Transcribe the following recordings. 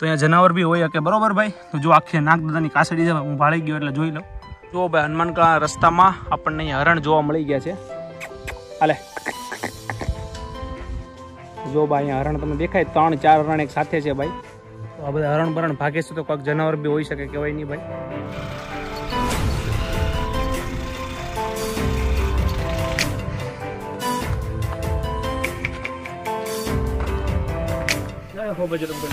તો અહીંયા જનાવર બી હોય કે બરોબર ભાઈ તો જો આખી નાગદાદાની કાસડી છે હું ભાળી ગયો એટલે જોઈ લઉં જો ભાઈ હનુમાનકળા રસ્તામાં આપણને અહીંયા હરણ જોવા મળી ગયા છે હાલે જો ભાઈ અહીંયા હરણ તમને દેખાય ત્રણ ચાર હરણ એક સાથે છે ભાઈ તો આ બધા હરણ ભરણ ભાગે છે તો કોઈક જનાવર બી હોઈ શકે કહેવાય નહીં ભાઈ I hope I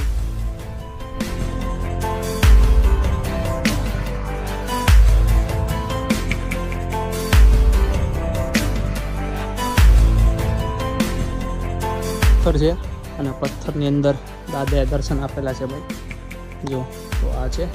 પથ્થર છે અને પથ્થરની અંદર દાદાએ દર્શન આપેલા છે ભાઈ જો તો આ છે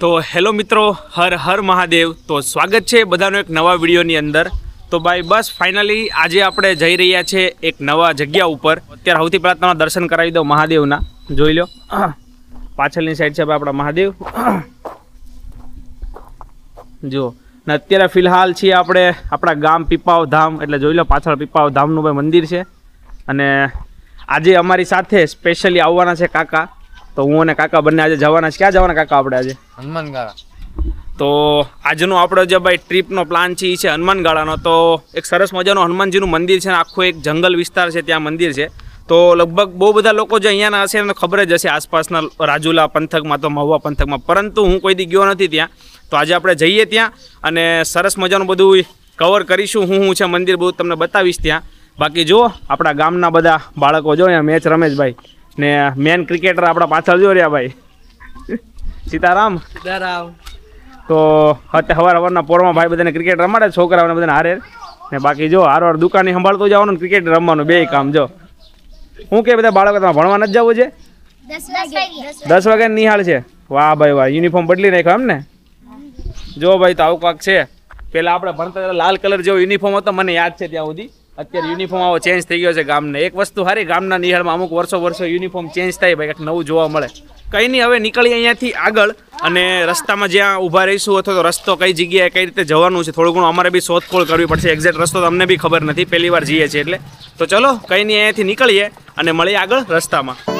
તો હેલો મિત્રો હર હર મહાદેવ તો સ્વાગત છે બધાનો એક નવા વિડીયોની અંદર તો ભાઈ બસ ફાઇનલી આજે આપણે જઈ રહ્યા છે એક નવા જગ્યા ઉપર અત્યારે સૌથી પહેલાં તમારા દર્શન કરાવી દો મહાદેવના જોઈ લો પાછળની સાઈડ છે આપણા મહાદેવ જુઓ ને અત્યારે ફિલહાલ છીએ આપણે આપણા ગામ પીપાવ ધામ એટલે જોઈ લો પાછળ પીપાવ ધામનું ભાઈ મંદિર છે અને આજે અમારી સાથે સ્પેશિયલી આવવાના છે કાકા તો હું અને કાકા બંને આજે જવાના છે ક્યાં જવાના કાકા આપણે આજે હનુમાનગાળા તો આજનો આપણો જે ભાઈ ટ્રીપનો પ્લાન છે એ છે હનુમાનગાળાનો તો એક સરસ મજાનું હનુમાનજીનું મંદિર છે આખું એક જંગલ વિસ્તાર છે ત્યાં મંદિર છે તો લગભગ બહુ બધા લોકો જે અહીંયાના હશે એને ખબર જ હશે આસપાસના રાજુલા પંથકમાં તો મહુવા પંથકમાં પરંતુ હું કોઈ દી ગયો નથી ત્યાં તો આજે આપણે જઈએ ત્યાં અને સરસ મજાનું બધું કવર કરીશું હું હું છે મંદિર બહુ તમને બતાવીશ ત્યાં બાકી જુઓ આપણા ગામના બધા બાળકો જો અહીંયા મેચ રમેશભાઈ ને મેન ક્રિકેટર આપણા પાછળ જો રહ્યા ભાઈ સીતારામ સીતારામ તો અત્યારે હવાર હવારના પોરમાં ભાઈ બધાને ક્રિકેટ રમાડે છોકરાઓને બધાને હારે ને બાકી જો હારો દુકાને સંભાળતો જવાનું ક્રિકેટ રમવાનું બે કામ જો હું કે બધા બાળકો તમારે ભણવા નથી જવું છે દસ વાગે નિહાળ છે વાહ ભાઈ વાહ યુનિફોર્મ બદલી નાખ્યો એમ ને જો ભાઈ તો આવું કાંક છે પેલા આપણે ભણતા લાલ કલર જેવો યુનિફોર્મ હતો મને યાદ છે ત્યાં સુધી અત્યારે યુનિફોર્મ આવો ચેન્જ થઈ ગયો છે ગામને એક વસ્તુ સારી ગામના નિહાળમાં અમુક વર્ષો વર્ષો યુનિફોર્મ ચેન્જ થાય ભાઈ કંઈક નવું જોવા મળે કંઈ નહીં હવે નીકળીએ અહીંયાથી આગળ અને રસ્તામાં જ્યાં ઊભા રહીશું અથવા તો રસ્તો કઈ જગ્યાએ કઈ રીતે જવાનું છે થોડું ઘણું અમારે બી શોધખોળ કરવી પડશે એક્ઝેક્ટ રસ્તો તમને બી ખબર નથી પહેલી વાર જઈએ છીએ એટલે તો ચલો કંઈ નહીં અહીંયાથી નીકળીએ અને મળીએ આગળ રસ્તામાં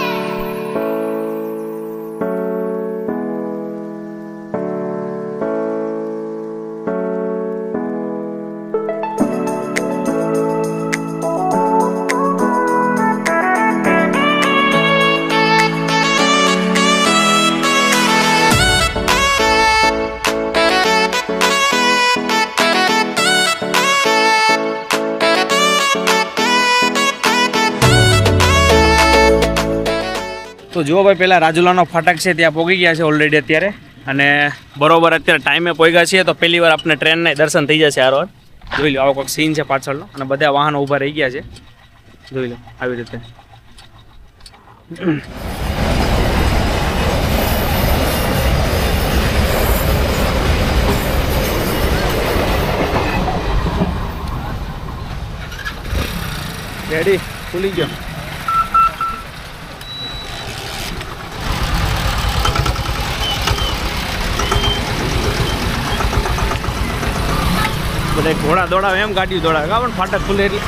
તો જુઓ ભાઈ પહેલાં રાજુલાનો ફાટક છે ત્યાં પહોંચી ગયા છે ઓલરેડી અત્યારે અને બરોબર અત્યારે ટાઈમે પહોંચ્યા છીએ તો પહેલી વાર આપણે ટ્રેનને દર્શન થઈ જશે આરો જોઈ લો આવો કોઈક સીન છે પાછળનો અને બધા વાહનો ઊભા રહી ગયા છે જોઈ લો આવી રીતે રેડી ખુલી ગયો બધા ઘોડા દોડાવે એમ ગાડી દોડાવે કા પણ ફાટક ખુલે એટલે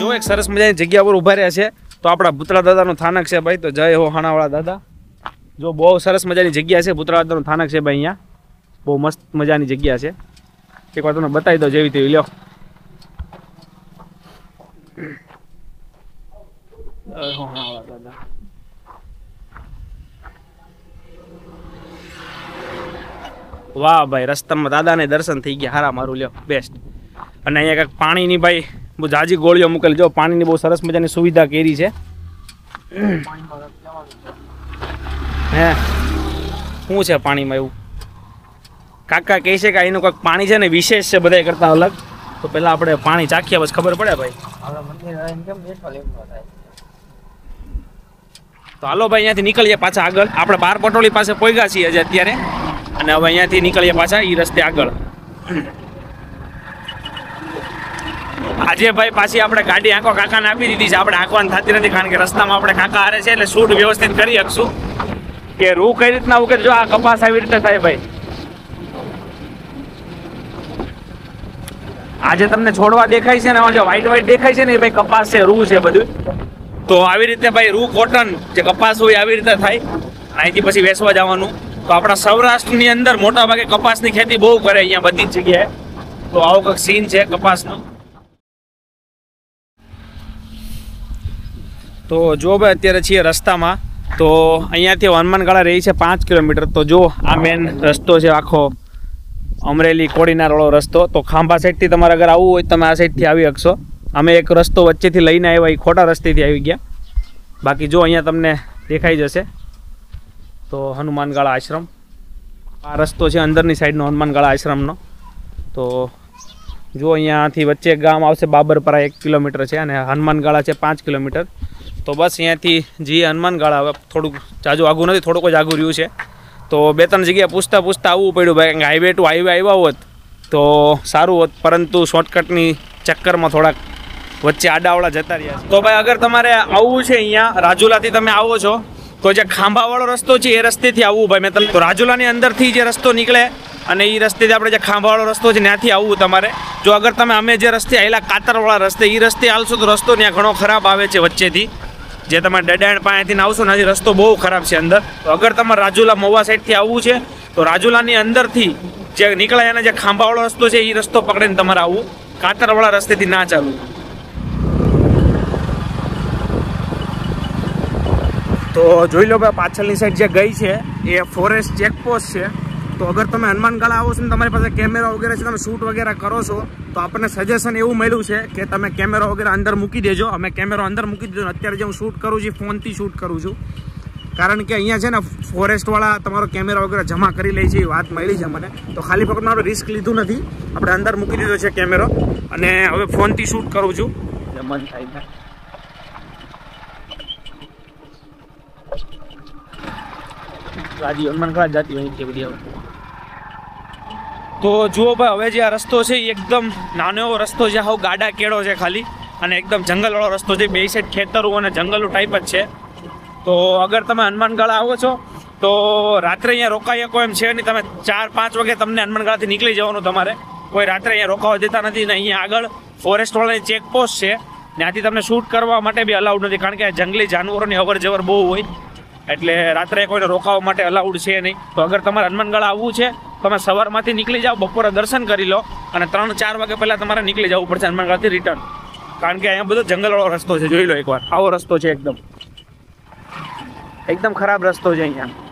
જો એક સરસ મજાની જગ્યા પર ઊભા રહ્યા છે તો આપણા ભૂતળા દાદાનું થાનક છે ભાઈ તો જય હો હાણાવાળા દાદા જો બહુ સરસ મજાની જગ્યા છે ભૂતળા દાદાનું થાનક છે ભાઈ અહીંયા બહુ મસ્ત મજાની જગ્યા છે એકવાર તમને બતાવી દો જેવી તેવી લ્યો 呃，好好了，等等。વાહ ભાઈ રસ્તામાં દાદાને દર્શન થઈ ગયા હારા મારું લ્યો બેસ્ટ અને અહીંયા કંઈક પાણીની ભાઈ બહુ જાજી ગોળીઓ મૂકેલી જો પાણીની બહુ સરસ મજાની સુવિધા કરી છે હે શું છે પાણીમાં એવું કાકા કહે છે કે અહીંનું કંઈક પાણી છે ને વિશેષ છે બધા કરતા અલગ તો પેલા આપણે પાણી ચાખીએ બસ ખબર પડે ભાઈ તો હાલો ભાઈ અહીંયાથી નીકળીએ પાછા આગળ આપણે બાર પટોળી પાસે પોઈગા છીએ આજે અત્યારે અને હવે અહીંયાથી નીકળીએ પાછા એ રસ્તે આગળ આજે ભાઈ પાછી આપણે ગાડી આંખો કાકાને આપી દીધી છે આપણે આંકવાની થતી નથી કારણ કે રસ્તામાં આપણે કાકા હારે છે એટલે શૂટ વ્યવસ્થિત કરી શકશું કે રૂ કઈ રીતના ઉકે જો આ કપાસ આવી રીતે થાય ભાઈ આજે તમને છોડવા દેખાય છે ને જો વ્હાઈટ વ્હાઈટ દેખાય છે ને એ ભાઈ કપાસ છે રૂ છે બધું તો આવી રીતે ભાઈ રૂ કોટન જે કપાસ હોય આવી રીતે થાય અહીંથી પછી વેચવા જવાનું તો આપણા સૌરાષ્ટ્રની અંદર મોટાભાગે કપાસની ખેતી બહુ કરે અહીંયા બધી જ જગ્યાએ તો આવો કંઈક સીન છે કપાસનો તો જો ભાઈ અત્યારે છીએ રસ્તામાં તો અહીંયાથી હનુમાનગાળા રહી છે પાંચ કિલોમીટર તો જો આ મેન રસ્તો છે આખો અમરેલી કોડીનાર રસ્તો તો ખાંભા સાઈડથી તમારે અગર આવવું હોય તમે આ સાઈડથી આવી શકશો અમે એક રસ્તો વચ્ચેથી લઈને આવ્યા એ ખોટા રસ્તેથી આવી ગયા બાકી જો અહીંયા તમને દેખાઈ જશે તો હનુમાનગાળા આશ્રમ આ રસ્તો છે અંદરની સાઈડનો હનુમાનગાળા આશ્રમનો તો જો અહીંયાથી વચ્ચે ગામ આવશે બાબરપરા એક કિલોમીટર છે અને હનુમાનગાળા છે પાંચ કિલોમીટર તો બસ અહીંયાથી જઈએ હનુમાનગાળા હવે થોડુંક જાજુ આઘું નથી થોડુંક જ આઘું રહ્યું છે તો બે ત્રણ જગ્યાએ પૂછતા પૂછતા આવવું પડ્યું કે હાઈવે ટુ હાઈવે આવ્યા હોત તો સારું હોત પરંતુ શોર્ટકટની ચક્કરમાં થોડાક વચ્ચે આડાવડા જતા રહ્યા છે તો ભાઈ અગર તમારે આવવું છે અહીંયા રાજુલાથી તમે આવો છો તો જે ખાંભાવાળો રસ્તો છે એ રસ્તેથી આવવું ભાઈ મેં તમને રાજુલાની અંદરથી જે રસ્તો નીકળે અને એ રસ્તેથી આપણે જે ખાંભાવાળો રસ્તો છે ત્યાંથી આવવું તમારે જો અગર તમે અમે જે રસ્તે આવેલા કાતરવાળા રસ્તે એ રસ્તે આવશો તો રસ્તો ત્યાં ઘણો ખરાબ આવે છે વચ્ચેથી જે તમે ડડાણ પાસેથી આવશો ને રસ્તો બહુ ખરાબ છે અંદર તો અગર તમારે રાજુલા મોવા સાઈડથી આવવું છે તો રાજુલાની અંદરથી જે નીકળાય એના જે ખાંભાવાળો રસ્તો છે એ રસ્તો પકડીને તમારે આવવું કાતરવાળા રસ્તેથી ના ચાલવું તો જોઈ લો ભાઈ પાછળની સાઈડ જે ગઈ છે એ ફોરેસ્ટ ચેકપોસ્ટ છે તો અગર તમે હનુમાનગાળા આવો છો ને તમારી પાસે કેમેરા વગેરે છે તમે શૂટ વગેરે કરો છો તો આપણને સજેશન એવું મળ્યું છે કે તમે કેમેરા વગેરે અંદર મૂકી દેજો અમે કેમેરો અંદર મૂકી દીધો અત્યારે જે હું શૂટ કરું છું ફોનથી શૂટ કરું છું કારણ કે અહીંયા છે ને ફોરેસ્ટવાળા તમારો કેમેરા વગેરે જમા કરી લે છે વાત મળી છે મને તો ખાલી ફક્ત મારો રિસ્ક લીધું નથી આપણે અંદર મૂકી દીધો છે કેમેરો અને હવે ફોનથી શૂટ કરું છું મન થાય રાજી હનુમાન બધી તો જુઓ ભાઈ હવે જે આ રસ્તો છે એ એકદમ નાનો એવો રસ્તો છે હાવ ગાડા કેળો છે ખાલી અને એકદમ જંગલવાળો રસ્તો છે બે સાઈડ ખેતરું અને જંગલું ટાઈપ જ છે તો અગર તમે હનુમાનગાળા આવો છો તો રાત્રે અહીંયા રોકાઈ શકો એમ છે નહીં તમે ચાર પાંચ વાગે તમને હનુમાનગાળાથી નીકળી જવાનું તમારે કોઈ રાત્રે અહીંયા રોકાવા દેતા નથી ને અહીંયા આગળ ફોરેસ્ટવાળાની ચેકપોસ્ટ છે ત્યાંથી તમને શૂટ કરવા માટે બી અલાઉડ નથી કારણ કે જંગલી જાનવરોની અવર જવર બહુ હોય એટલે રાત્રે કોઈને રોકાવા માટે અલાઉડ છે નહીં તો અગર તમારે હનુમાનગઢ આવવું છે તમે સવારમાંથી નીકળી જાઓ બપોરે દર્શન કરી લો અને ત્રણ ચાર વાગે પહેલાં તમારે નીકળી જવું પડશે હનુમાનગઢથી રિટર્ન કારણ કે અહીંયા બધો જંગલવાળો રસ્તો છે જોઈ લો એકવાર આવો રસ્તો છે એકદમ એકદમ ખરાબ રસ્તો છે અહીંયા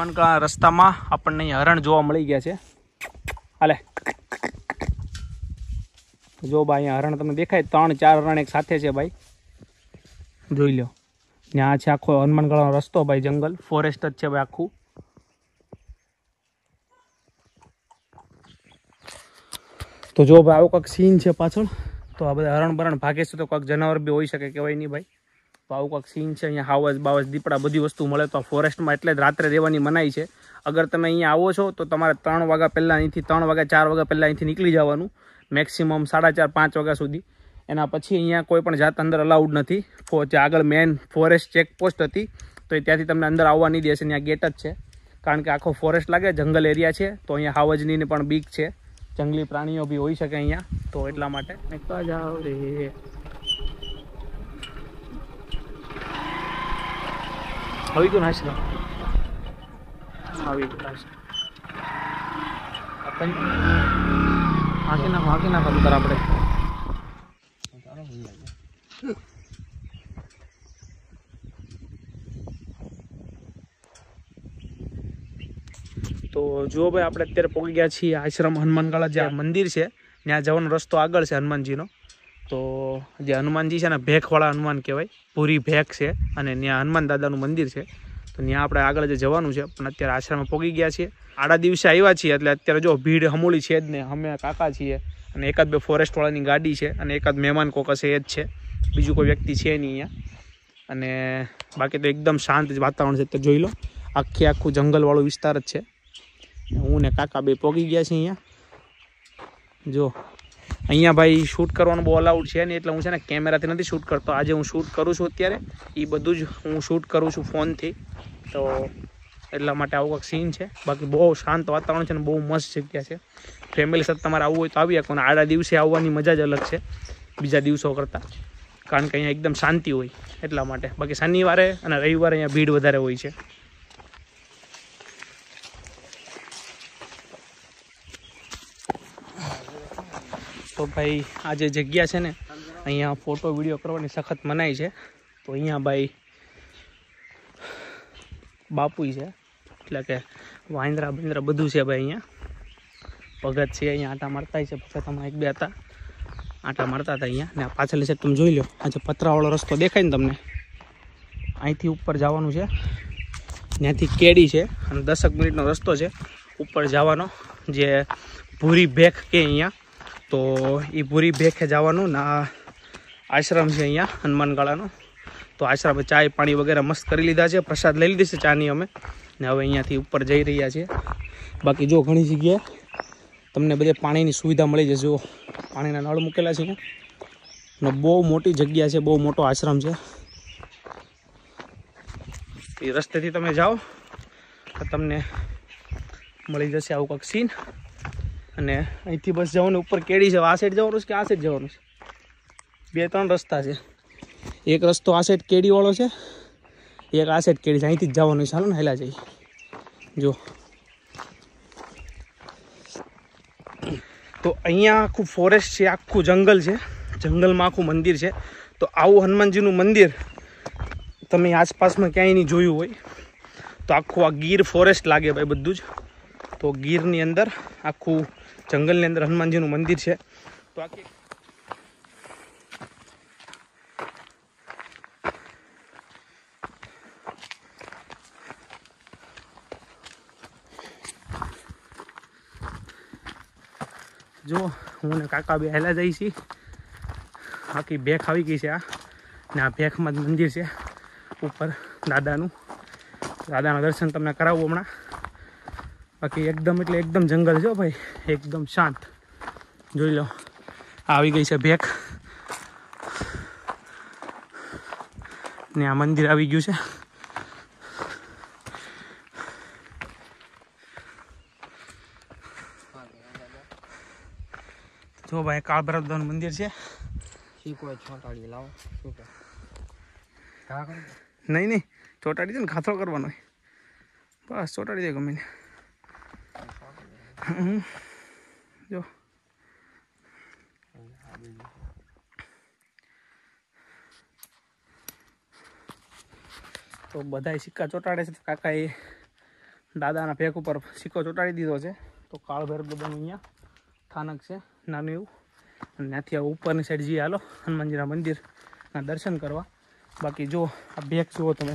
મને રસ્તામાં આપણને અહીંયા હરણ જોવા મળી ગયા છે હાલે જો ભાઈ અહીંયા હરણ તમને દેખાય ત્રણ ચાર હરણ એક સાથે છે ભાઈ જોઈ લો ત્યાં છે આખો હનુમાનગઢનો રસ્તો ભાઈ જંગલ ફોરેસ્ટ જ છે ભાઈ આખું તો જો ભાઈ આવો કંઈક સીન છે પાછળ તો આ બધા હરણ બરણ ભાગે છે તો કંઈક જનાવર બી હોઈ શકે કહેવાય નહીં ભાઈ તો આવું કોઈક સીન છે અહીંયા હાવસ બાવસ દીપડા બધી વસ્તુ મળે તો ફોરેસ્ટમાં એટલે જ રાત્રે રહેવાની મનાઈ છે અગર તમે અહીંયા આવો છો તો તમારે ત્રણ વાગ્યા પહેલાં અહીંથી ત્રણ વાગ્યા ચાર વાગ્યા પહેલાં અહીંથી નીકળી જવાનું મેક્સિમમ સાડા ચાર પાંચ વાગ્યા સુધી એના પછી અહીંયા કોઈ પણ જાત અંદર અલાઉડ નથી જે આગળ મેન ફોરેસ્ટ ચેકપોસ્ટ હતી તો એ ત્યાંથી તમને અંદર આવવા નહીં દેશે ત્યાં ગેટ જ છે કારણ કે આખો ફોરેસ્ટ લાગે જંગલ એરિયા છે તો અહીંયા હાવજની પણ બીક છે જંગલી પ્રાણીઓ બી હોઈ શકે અહીંયા તો એટલા માટે આવી ગયું નાશ આવી ગયું નાશ આપણ હાંકી નાખ હાંકી નાખ અંદર આપણે તો જુઓ ભાઈ આપણે અત્યારે પહોંચી ગયા છીએ આશ્રમ હનુમાનગાળા જે મંદિર છે ત્યાં જવાનો રસ્તો આગળ છે હનુમાનજીનો તો જે હનુમાનજી છે ને ભેખવાળા હનુમાન કહેવાય પૂરી ભેખ છે અને ત્યાં હનુમાન દાદાનું મંદિર છે તો ત્યાં આપણે આગળ જે જવાનું છે પણ અત્યારે આશ્રમમાં પોગી ગયા છીએ આડા દિવસે આવ્યા છીએ એટલે અત્યારે જો ભીડ હમૂળી છે જ ને અમે કાકા છીએ અને એકાદ બે ફોરેસ્ટવાળાની ગાડી છે અને એકાદ મહેમાન કોક હશે એ જ છે બીજું કોઈ વ્યક્તિ છે નહીં અહીંયા અને બાકી તો એકદમ શાંત જ વાતાવરણ છે તો જોઈ લો આખી આખું જંગલવાળો વિસ્તાર જ છે હું ને કાકા બે પોગી ગયા છીએ અહીંયા જો અહીંયા ભાઈ શૂટ કરવાનું બહુ અલાઉડ છે નહીં એટલે હું છે ને કેમેરાથી નથી શૂટ કરતો આજે હું શૂટ કરું છું અત્યારે એ બધું જ હું શૂટ કરું છું ફોનથી તો એટલા માટે આવું કંઈક સીન છે બાકી બહુ શાંત વાતાવરણ છે ને બહુ મસ્ત જગ્યા છે ફેમિલી સાથે તમારે આવવું હોય તો આવી શકો આડા દિવસે આવવાની મજા જ અલગ છે બીજા દિવસો કરતાં કારણ કે અહીંયા એકદમ શાંતિ હોય એટલા માટે બાકી શનિવારે અને રવિવારે અહીંયા ભીડ વધારે હોય છે તો ભાઈ આ જે જગ્યા છે ને અહીંયા ફોટો વિડીયો કરવાની સખત મનાય છે તો અહીંયા ભાઈ બાપુઈ છે એટલે કે વાંદરા બંદરા બધું છે ભાઈ અહીંયા ભગત છે અહીંયા આટા મારતા છે ભગતમાં એક બે હતા આટા મારતા હતા અહીંયા ને પાછળ છે તમે જોઈ લો આજે પતરાવાળો રસ્તો દેખાય ને તમને અહીંથી ઉપર જવાનું છે ત્યાંથી કેડી છે અને દસક મિનિટનો રસ્તો છે ઉપર જવાનો જે ભૂરી ભેખ કે અહીંયા તો એ પૂરી ભેખે જવાનું ને આ આશ્રમ છે અહીંયા હનુમાનગાળાનો તો આશ્રમે ચાય પાણી વગેરે મસ્ત કરી લીધા છે પ્રસાદ લઈ લીધી છે ચાની અમે ને હવે અહીંયાથી ઉપર જઈ રહ્યા છીએ બાકી જો ઘણી જગ્યાએ તમને બધે પાણીની સુવિધા મળી જશે જો પાણીના નળ મૂકેલા છે ને બહુ મોટી જગ્યા છે બહુ મોટો આશ્રમ છે એ રસ્તેથી તમે જાઓ તમને મળી જશે આવું કંઈક સીન અને અહીંથી બસ જવાનું ઉપર કેડી છે આ સાઈડ જવાનું છે કે આ સાઈડ જવાનું છે બે ત્રણ રસ્તા છે એક રસ્તો આ સાઈડ કેડીવાળો છે એક આ સાઈડ કેડી છે અહીંથી જ જવાનું છે હાલો ને હેલા જઈ જો તો અહીંયા આખું ફોરેસ્ટ છે આખું જંગલ છે જંગલમાં આખું મંદિર છે તો આવું હનુમાનજીનું મંદિર તમે આસપાસમાં ક્યાંય નહીં જોયું હોય તો આખું આ ગીર ફોરેસ્ટ લાગે ભાઈ બધું જ તો ગીરની અંદર આખું જંગલ જંગલની અંદર હનુમાનજીનું મંદિર છે તો આખી જો હું ને કાકા બે હેલા જઈ છીએ આખી ભેખ આવી ગઈ છે આ ને આ ભેખમાં જ મંદિર છે ઉપર દાદાનું દાદાના દર્શન તમને કરાવું હમણાં બાકી એકદમ એટલે એકદમ જંગલ છે ભાઈ એકદમ શાંત જોઈ લો આવી ગઈ છે ભેખ ને આ મંદિર આવી ગયું છે જો ભાઈ કાળભરત મંદિર છે નહીં નહીં ચોટાડી દે ને ખાથરો કરવાનો બસ ચોટાડી દે ગમે ને હું જો તો બધા સિક્કા ચોટાડે છે કાકા એ દાદાના પેક ઉપર સિક્કો ચોટાડી દીધો છે તો કાળભૈરવ દાદાનું અહીંયા સ્થાનક છે નાનું એવું અને ત્યાંથી આ ઉપરની સાઈડ જઈએ હાલો હનુમાનજીના મંદિરના દર્શન કરવા બાકી જો આ બેગ જુઓ તમે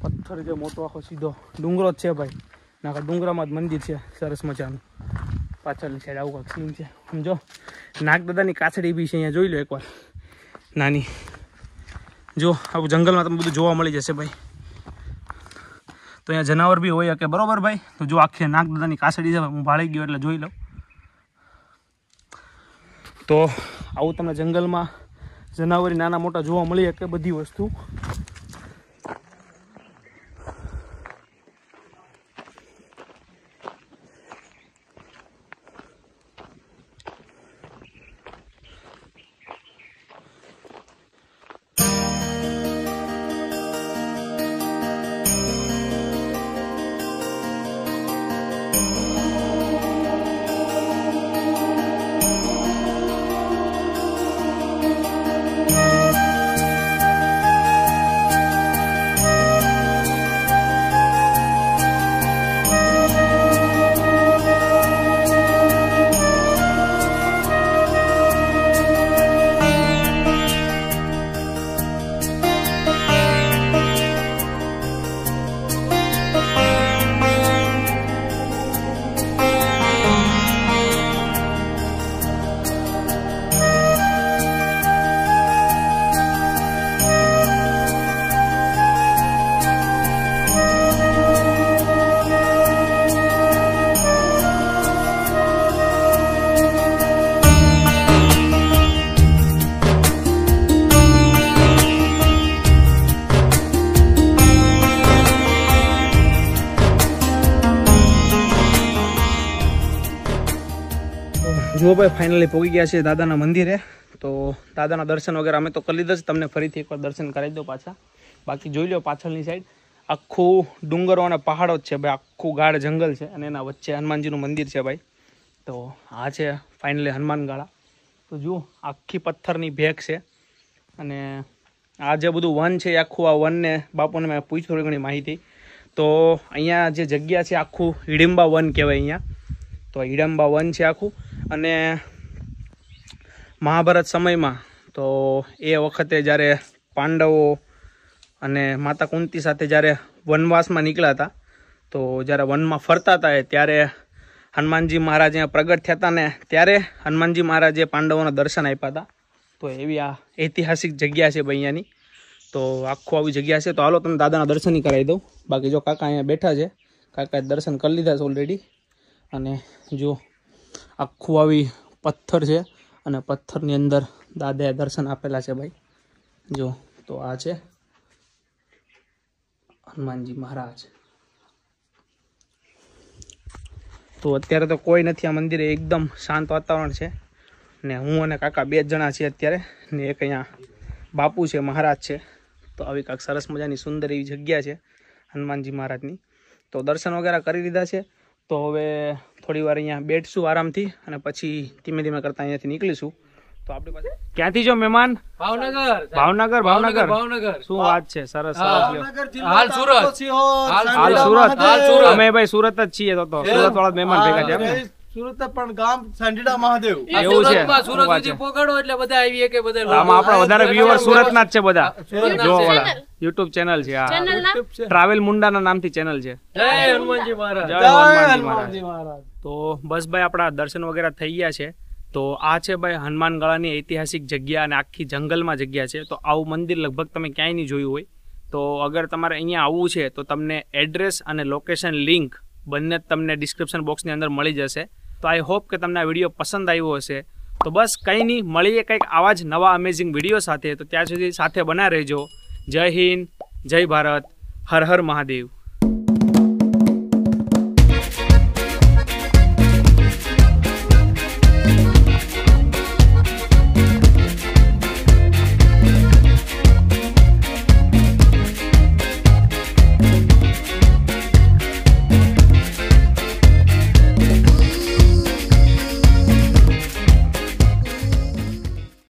પથ્થર જે મોટો આખો સીધો ડુંગરો જ છે ભાઈ નાખા ડુંગરામાં જ મંદિર છે સરસ મજાનું પાછળની સાઈડ આવું કાંક સીન છે સમજો નાગદાદાની કાછડી બી છે અહીંયા જોઈ લો એકવાર નાની જો આવું જંગલમાં તમને બધું જોવા મળી જશે ભાઈ તો અહીંયા જનાવર બી હોય કે બરોબર ભાઈ તો જો આખી નાગદાદાની કાસડી છે હું ભાળી ગયો એટલે જોઈ લઉં તો આવું તમને જંગલમાં જનાવરી નાના મોટા જોવા મળી શકે બધી વસ્તુ જુઓ ભાઈ ફાઇનલી પહોંચી ગયા છે દાદાના મંદિરે તો દાદાના દર્શન વગેરે અમે તો કરી લીધા છે તમને ફરીથી એકવાર દર્શન કરાવી દો પાછા બાકી જોઈ લો પાછળની સાઈડ આખું ડુંગરો અને પહાડો જ છે ભાઈ આખું ગાઢ જંગલ છે અને એના વચ્ચે હનુમાનજીનું મંદિર છે ભાઈ તો આ છે ફાઇનલી હનુમાનગાળા તો જુઓ આખી પથ્થરની ભેગ છે અને આ જે બધું વન છે આખું આ વનને બાપુને મેં પૂછ્યું થોડી ઘણી માહિતી તો અહીંયા જે જગ્યા છે આખું હિડિંબા વન કહેવાય અહીંયા તો હિડમ્બા વન છે આખું અને મહાભારત સમયમાં તો એ વખતે જ્યારે પાંડવો અને માતા કુંતી સાથે જ્યારે વનવાસમાં નીકળ્યા હતા તો જ્યારે વનમાં ફરતા હતા ત્યારે હનુમાનજી મહારાજ અહીંયા પ્રગટ થયા હતા ને ત્યારે હનુમાનજી મહારાજે પાંડવોના દર્શન આપ્યા હતા તો એવી આ ઐતિહાસિક જગ્યા છે ભાઈ તો આખું આવી જગ્યા છે તો હાલો તમે દાદાના દર્શન કરાવી દઉં બાકી જો કાકા અહીંયા બેઠા છે કાકાએ દર્શન કરી લીધા છે ઓલરેડી અને જો આખું આવી પથ્થર છે અને પથ્થરની અંદર દાદાએ દર્શન આપેલા છે ભાઈ જો તો આ છે હનુમાનજી મહારાજ તો અત્યારે તો કોઈ નથી આ મંદિરે એકદમ શાંત વાતાવરણ છે ને હું અને કાકા બે જણા છીએ અત્યારે ને એક અહીંયા બાપુ છે મહારાજ છે તો આવી કાંક સરસ મજાની સુંદર એવી જગ્યા છે હનુમાનજી મહારાજની તો દર્શન વગેરે કરી લીધા છે તો હવે થોડી વાર અહીંયા બેઠશું આરામથી અને પછી ધીમે ધીમે કરતા અહીંયાથી નીકળીશું ક્યાંથી જો મહેમાન ભાવનગર ભાવનગર ભાવનગર શું વાત છે સરસ સરસ હાલ સુરત હાલ સુરત હાલ સુરત અમે ભાઈ સુરત જ છીએ તો સુરત વાળા મહેમાન ભેગા છે સુરત પણ ગામ સાંઢીડા મહાદેવ એવું છે સુરત સુધી પોગાડો એટલે બધા આવી કે બધા આમાં આપણા વધારે વ્યુઅર સુરત ના જ છે બધા જો વાળા યુટ્યુબ ચેનલ છે આ ટ્રાવેલ મુંડા ના નામથી ચેનલ છે જય હનુમાનજી મહારાજ જય હનુમાનજી મહારાજ તો બસ ભાઈ આપણા દર્શન વગેરે થઈ ગયા છે તો આ છે ભાઈ હનુમાનગળાની ઐતિહાસિક જગ્યા અને આખી જંગલમાં જગ્યા છે તો આવું મંદિર લગભગ તમે ક્યાંય નહીં જોયું હોય તો અગર તમારે અહીંયા આવવું છે તો તમને એડ્રેસ અને લોકેશન લિંક બંને તમને ડિસ્ક્રિપ્શન બોક્સની અંદર મળી જશે તો આઈ હોપ કે તમને આ વિડીયો પસંદ આવ્યો હશે તો બસ કંઈ નહીં મળીએ કંઈક આવા જ નવા અમેઝિંગ વિડીયો સાથે તો ત્યાં સુધી સાથે બના રહેજો જય હિન્દ જય ભારત હર હર મહાદેવ